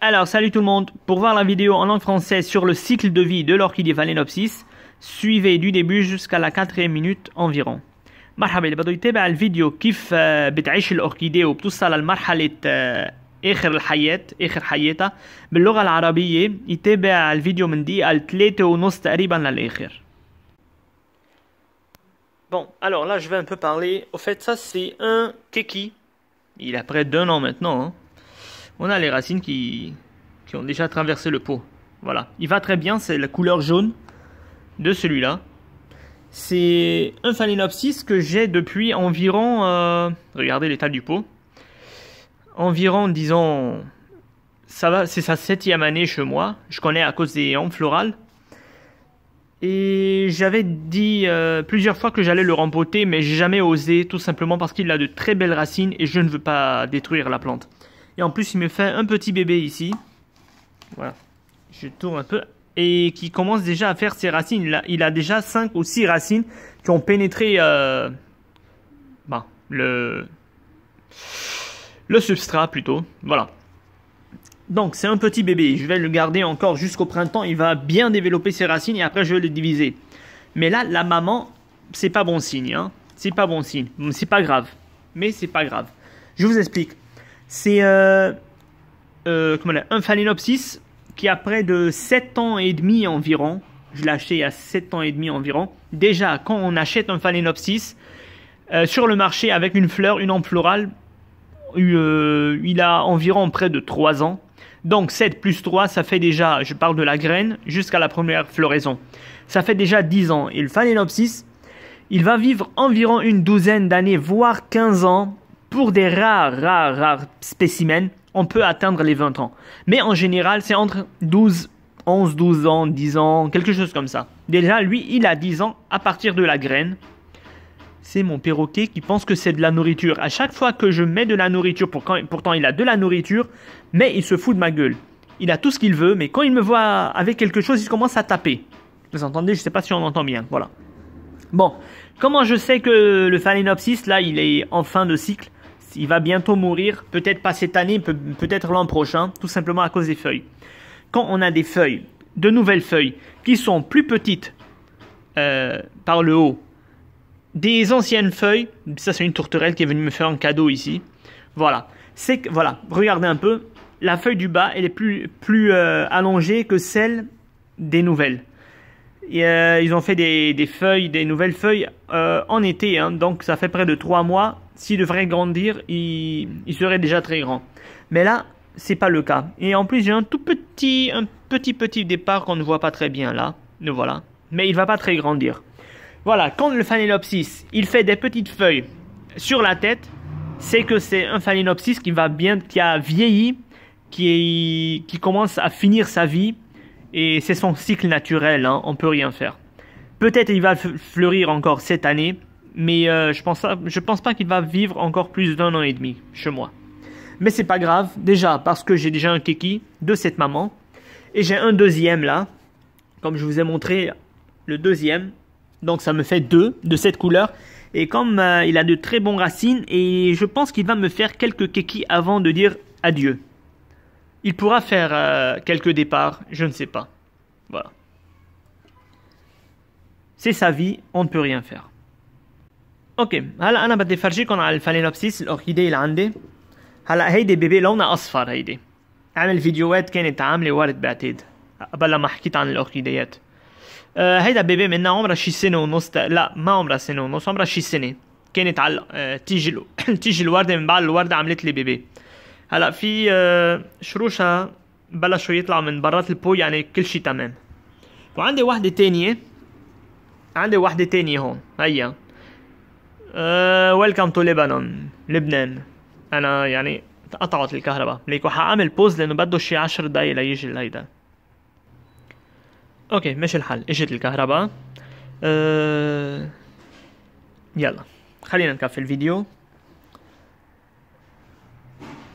Alors, salut tout le monde. Pour voir la vidéo en langue française sur le cycle de vie de l'orchidée Phalaenopsis, suivez du début jusqu'à la quatrième minute environ. مرحبا اللي بده يتابع الفيديو كيف بتعيش الأوركيدية وبتوصل لمرحلة آخر الحياة آخر حياتها باللغة العربية يتابع الفيديو من دقيقة لثلاثة ونص تقريبا للآخر. Bon, alors là je vais un peu parler. Au fait, ça c'est un keki. Il a près d'un an maintenant. Hein on a les racines qui, qui ont déjà traversé le pot. Voilà, il va très bien, c'est la couleur jaune de celui-là. C'est un phalaenopsis que j'ai depuis environ, euh, regardez l'état du pot, environ, disons, ça va, c'est sa septième année chez moi. Je connais à cause des hampes florales. Et j'avais dit euh, plusieurs fois que j'allais le rempoter, mais j'ai jamais osé, tout simplement parce qu'il a de très belles racines et je ne veux pas détruire la plante. Et en plus, il me fait un petit bébé ici. Voilà. Je tourne un peu. Et qui commence déjà à faire ses racines. Il a, il a déjà 5 ou 6 racines qui ont pénétré euh, bah, le, le substrat plutôt. Voilà. Donc c'est un petit bébé, je vais le garder encore jusqu'au printemps, il va bien développer ses racines et après je vais le diviser. Mais là, la maman, c'est pas bon signe, hein. c'est pas bon signe, c'est pas grave, mais c'est pas grave. Je vous explique, c'est euh, euh, un Phalaenopsis qui a près de 7 ans et demi environ. Je l'ai acheté il y a 7 ans et demi environ. Déjà, quand on achète un Phalaenopsis euh, sur le marché avec une fleur, une ampleurale, florale, il a environ près de 3 ans. Donc 7 plus 3, ça fait déjà, je parle de la graine, jusqu'à la première floraison. Ça fait déjà 10 ans. Et le Phalaenopsis, il va vivre environ une douzaine d'années, voire 15 ans, pour des rares, rares, rares spécimens, on peut atteindre les 20 ans. Mais en général, c'est entre 12, 11, 12 ans, 10 ans, quelque chose comme ça. Déjà, lui, il a 10 ans à partir de la graine. C'est mon perroquet qui pense que c'est de la nourriture. À chaque fois que je mets de la nourriture, pourtant il a de la nourriture, mais il se fout de ma gueule. Il a tout ce qu'il veut, mais quand il me voit avec quelque chose, il commence à taper. Vous entendez Je ne sais pas si on entend bien. Voilà. Bon, comment je sais que le Phalaenopsis, là, il est en fin de cycle il va bientôt mourir, peut-être pas cette année, peut-être l'an prochain, tout simplement à cause des feuilles. Quand on a des feuilles, de nouvelles feuilles, qui sont plus petites euh, par le haut, des anciennes feuilles, ça c'est une tourterelle qui est venue me faire un cadeau ici. Voilà, c'est voilà, regardez un peu, la feuille du bas, elle est plus, plus euh, allongée que celle des nouvelles. Euh, ils ont fait des, feuilles, des nouvelles feuilles en été, hein. donc ça fait près de 3 mois s'il devrait grandir, il, serait déjà très grand. Mais là, c'est pas le cas. Et en plus, j'ai un tout petit, un petit petit départ qu'on ne voit pas très bien là. Le voilà. Mais il va pas très grandir. Voilà, quand le phalaenopsis, il fait des petites feuilles sur la tête, c'est que c'est un phalaenopsis qui va bien, qui a vieilli, qui, commence à finir sa vie, et c'est son cycle naturel, hein, on peut rien faire. Peut-être il va fleurir encore cette année, mais euh, je pense pense pas qu'il va vivre encore plus d'un an et demi chez moi. Mais c'est pas grave, déjà parce que j'ai déjà un kiki de cette maman et j'ai un deuxième là, comme je vous ai montré le deuxième, donc ça me fait deux de cette couleur. Et comme euh, il a de très bonnes racines et je pense qu'il va me faire quelques kekis avant de dire adieu. Il pourra faire euh, quelques départs, je ne sais pas. Voilà. C'est sa vie, on ne peut rien faire. اوكي هلا انا بدي افرجيكم على الفالينوبسيس الاوركيدي اللي عندي هلا هيدي بيبي لونها اصفر هيدي عامل يعني فيديوهات كانت عامله ورد بعتيد قبل ما حكيت عن الاوركيديات آه هيدا بيبي منها عمرها شي سنه ونص لا ما عمرها سنه ونص عمرها شي سنه كانت على آه تيجي تيجي الورده من بعد الورده عملت لي بيبي هلا في آه شروشها بلشوا يطلعوا من برات البو يعني كل شي تمام وعندي وحده تانية عندي وحده تانية هون هيا ويلكم تو لبنان لبنان انا يعني تقطعت الكهرباء ليكو حاعمل بوز لانه بده شي عشر دقايق ليجي الهيدا اوكي مش الحل اجت الكهرباء أه... يلا خلينا نكفي الفيديو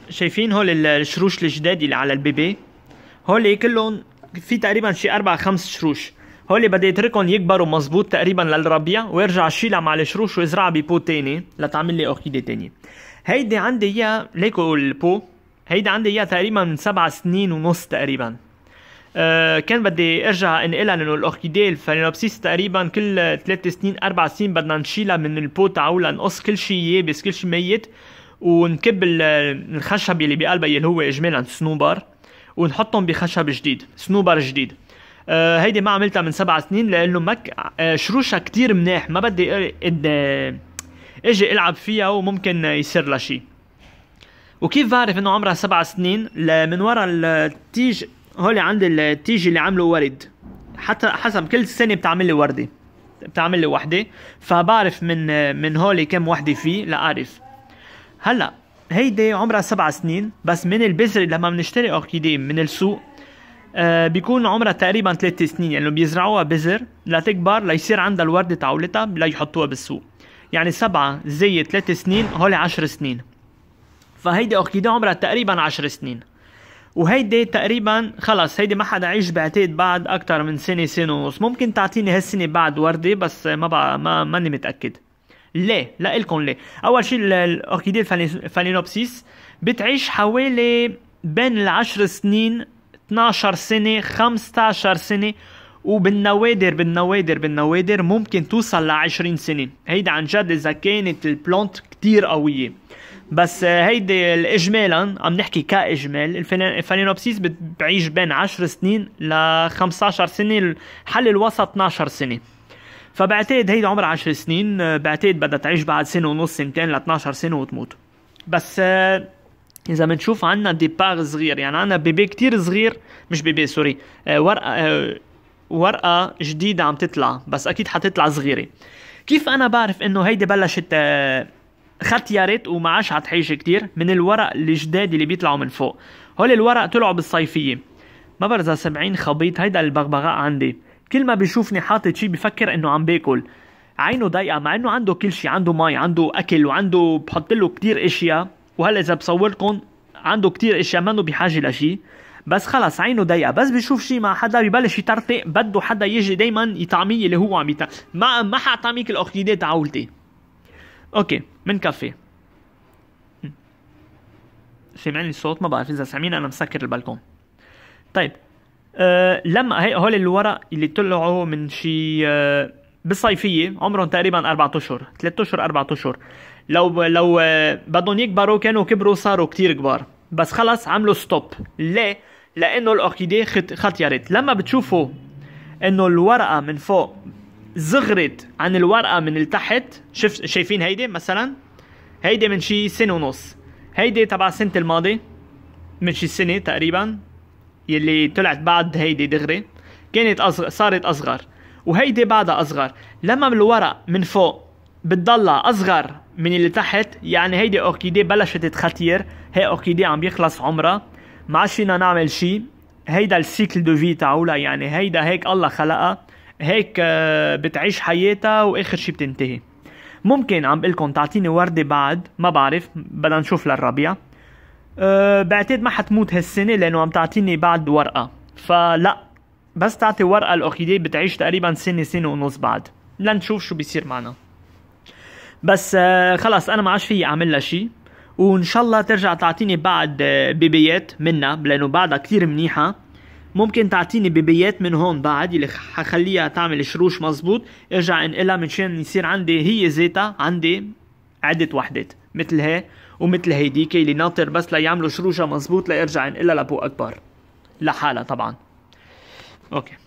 شايفين هول الشروش الجداد اللي على البيبي هول كلهم في تقريبا شي اربع خمس شروش هولي بدي اتركهم يكبروا مزبوط تقريبا للربيع وارجع شيلها مع الشروش وازرعها ببو تاني لتعمل لي اوركيدي تانية هيدي عندي اياها ليكو البو هيدي عندي اياها تقريبا من سبع سنين ونص تقريبا أه كان بدي ارجع انقلها لانه الاوركيدي الفالينوبسيس تقريبا كل ثلاث سنين اربع سنين بدنا نشيلها من البو تاعو لنقص كل شيء يابس كل شيء ميت ونكب الخشب اللي بقلبها اللي هو اجمالا صنوبر ونحطهم بخشب جديد صنوبر جديد آه هيدي ما عملتها من سبع سنين لانه مك آه شروشها كتير مناح ما بدي اجي العب فيها وممكن يصير لها شيء وكيف بعرف انه عمرها سبع سنين من ورا التيج هولي عندي التيج اللي عامله ورد حتى حسب كل سنه بتعمل لي ورده بتعمل لي وحده فبعرف من من هولي كم وحده فيه لاعرف هلا هيدي عمرها سبع سنين بس من البذره لما بنشتري اوركيدي من السوق آه، بيكون عمرها تقريبا ثلاث سنين يعني بيزرعوها بذر لتكبر ليصير عندها الوردة تعولتها ليحطوها بالسوق يعني سبعة زي ثلاث سنين هولي عشر سنين فهيدي أوركيدي عمرها تقريبا عشر سنين وهيدي تقريبا خلص هيدي ما حدا عيش بعتقد بعد أكتر من سنة سنة ونص ممكن تعطيني هالسنة بعد وردة بس ما بقى ما ماني متأكد ليه؟ لإلكم ليه؟ أول شيء الأوركيدي الفالينوبسيس بتعيش حوالي بين العشر سنين 12 سنه 15 سنه وبالنوادر بالنوادر بالنوادر ممكن توصل ل 20 سنه هيدا عن جد اذا كانت البلونت كتير قويه بس آه، هيدي اجمالا آه، عم نحكي كاجمال الفالينوبسيس بتعيش بين 10 سنين ل 15 سنه الحل الوسط 12 سنه فبعتقد هيدي عمرها 10 سنين آه، بعتقد بدها تعيش بعد سنه ونص سنتين ل 12 سنه وتموت بس اذا بنشوف عندنا ديبار صغير يعني عندنا بيبي كتير صغير مش بيبي سوري آه، ورقه آه، ورقه جديده عم تطلع بس اكيد حتطلع صغيره كيف انا بعرف انه هيدي بلشت آه وما عادش حتحيش كتير من الورق الجداد اللي بيطلعوا من فوق هول الورق طلعوا بالصيفيه ما بعرف اذا سمعين خبيط هيدا البغبغاء عندي كل ما بيشوفني حاطط شي بفكر انه عم باكل عينه ضيقه مع انه عنده كل شي عنده مي عنده اكل وعنده بحط له كتير اشياء وهلا اذا بصوركم عنده كتير اشياء منه بحاجه لشيء بس خلص عينه ضيقه بس بيشوف شيء مع حدا ببلش يطرطق بده حدا يجي دائما يطعميه اللي هو عم يطعم ما ما حطعميك الاوركيديه تعولتي اوكي منكفي سامعني الصوت ما بعرف اذا سامعين انا مسكر البلكون طيب أه لما هي هول الورق اللي طلعوا من شي أه بالصيفيه عمرهم تقريبا اربع اشهر ثلاث اشهر اربع اشهر لو لو آه، بدهم يكبروا كانوا كبروا صاروا كتير كبار بس خلص عملوا ستوب ليه؟ لانه الاوركيديه خطيرت لما بتشوفوا انه الورقه من فوق صغرت عن الورقه من التحت شف شايفين هيدي مثلا هيدي من شي سنه ونص هيدي تبع سنه الماضي من شي سنه تقريبا يلي طلعت بعد هيدي دغري كانت أصغر صارت اصغر وهيدي بعدها اصغر لما الورق من فوق بتضلها اصغر من اللي تحت يعني هيدي اوركيدي بلشت تختير هي اوركيدي عم بيخلص عمرها ما عاد فينا نعمل شيء هيدا السيكل دو في تاعولها يعني هيدا هيك الله خلقها هيك آه، بتعيش حياتها واخر شيء بتنتهي ممكن عم بقول تعطيني وردة بعد ما بعرف بدنا نشوف للربيع أه بعتقد ما حتموت هالسنة لأنه عم تعطيني بعد ورقة فلا بس تعطي ورقة الاوركيدي بتعيش تقريبا سنة سنة ونص بعد لنشوف شو بيصير معنا بس آه، خلص انا ما عادش فيي اعمل لها شيء وان شاء الله ترجع تعطيني بعد آه، بيبيات منها لانه بعدها كتير منيحه ممكن تعطيني بيبيات من هون بعد اللي حخليها تعمل شروش مزبوط ارجع انقلها منشان يصير عندي هي ذاتها عندي عدة وحدات مثل هي ومثل هيديك اللي ناطر بس ليعملوا شروشها مزبوط ليرجع انقلها لابو اكبر لحالها طبعا اوكي